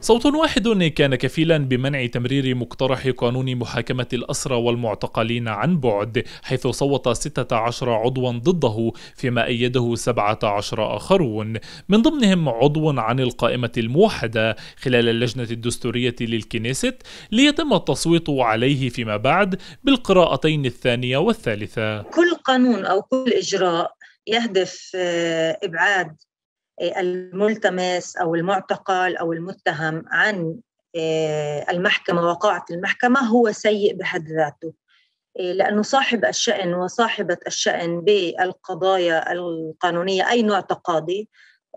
صوت واحد كان كفيلا بمنع تمرير مقترح قانون محاكمة الأسرى والمعتقلين عن بعد حيث صوت 16 عضوا ضده فيما أيده 17 آخرون من ضمنهم عضو عن القائمة الموحدة خلال اللجنة الدستورية للكنيست ليتم التصويت عليه فيما بعد بالقراءتين الثانية والثالثة كل قانون أو كل إجراء يهدف آه، إبعاد الملتمس او المعتقل او المتهم عن آه، المحكمه وقاعه المحكمه هو سيء بحد ذاته آه، لانه صاحب الشان وصاحبه الشان بالقضايا القانونيه اي نوع تقاضي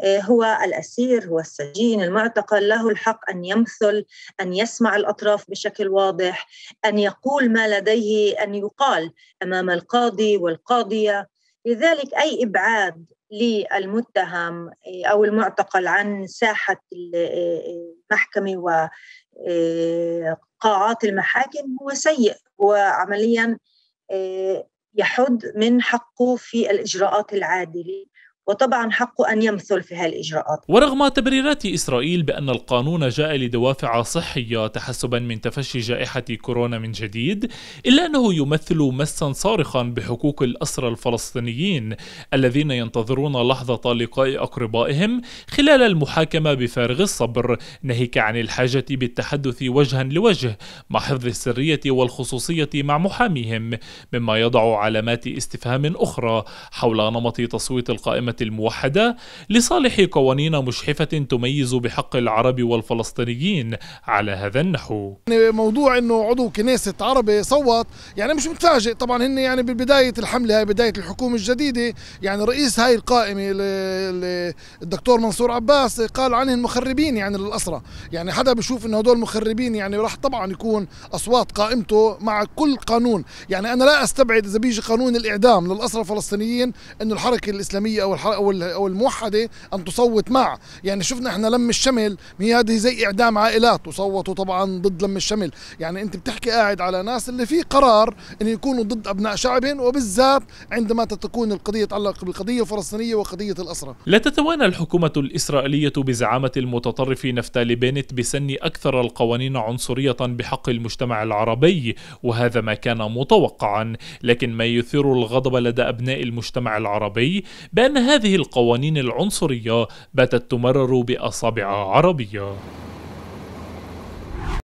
آه، هو الاسير هو السجين المعتقل له الحق ان يمثل ان يسمع الاطراف بشكل واضح ان يقول ما لديه ان يقال امام القاضي والقاضيه لذلك أي إبعاد للمتهم إيه، أو المعتقل عن ساحة إيه، المحكمة وقاعات إيه، المحاكم هو سيء وعمليا يحد من حقه في الإجراءات العادلة وطبعا حقه أن يمثل في هالإجراءات ورغم تبريرات إسرائيل بأن القانون جاء لدوافع صحية تحسبا من تفشي جائحة كورونا من جديد إلا أنه يمثل مسا صارخا بحقوق الأسرى الفلسطينيين الذين ينتظرون لحظة لقاء أقربائهم خلال المحاكمة بفارغ الصبر ناهيك عن الحاجة بالتحدث وجها لوجه مع حفظ السرية والخصوصية مع محاميهم مما يضع علامات استفهام أخرى حول نمط تصويت القائمة الموحدة لصالح قوانين مشحفة تميز بحق العرب والفلسطينيين على هذا النحو يعني موضوع أنه عضو كنيسة عربي صوت يعني مش متفاجئ طبعا هن يعني ببداية الحملة هاي بداية الحكومة الجديدة يعني رئيس هاي القائمة الدكتور منصور عباس قال عنه مخربين يعني للأسرة يعني حدا بشوف أنه هدول مخربين يعني راح طبعا يكون أصوات قائمته مع كل قانون يعني أنا لا أستبعد إذا بيجي قانون الإعدام للأسرة الفلسطينيين أنه الحركة الإسلامية أو او او الموحده ان تصوت مع يعني شفنا احنا لم الشمل هي هذه زي اعدام عائلات وصوتوا طبعا ضد لم الشمل يعني انت بتحكي قاعد على ناس اللي في قرار ان يكونوا ضد ابناء شعبهم وبالذات عندما تكون القضيه تتعلق بالقضيه الفلسطينيه وقضيه الاسرى لا تتوانى الحكومه الاسرائيليه بزعامه المتطرف نفتالي بنت بسن اكثر القوانين عنصريه بحق المجتمع العربي وهذا ما كان متوقعا لكن ما يثير الغضب لدى ابناء المجتمع العربي هذا هذه القوانين العنصرية باتت تمرر بأصابع عربية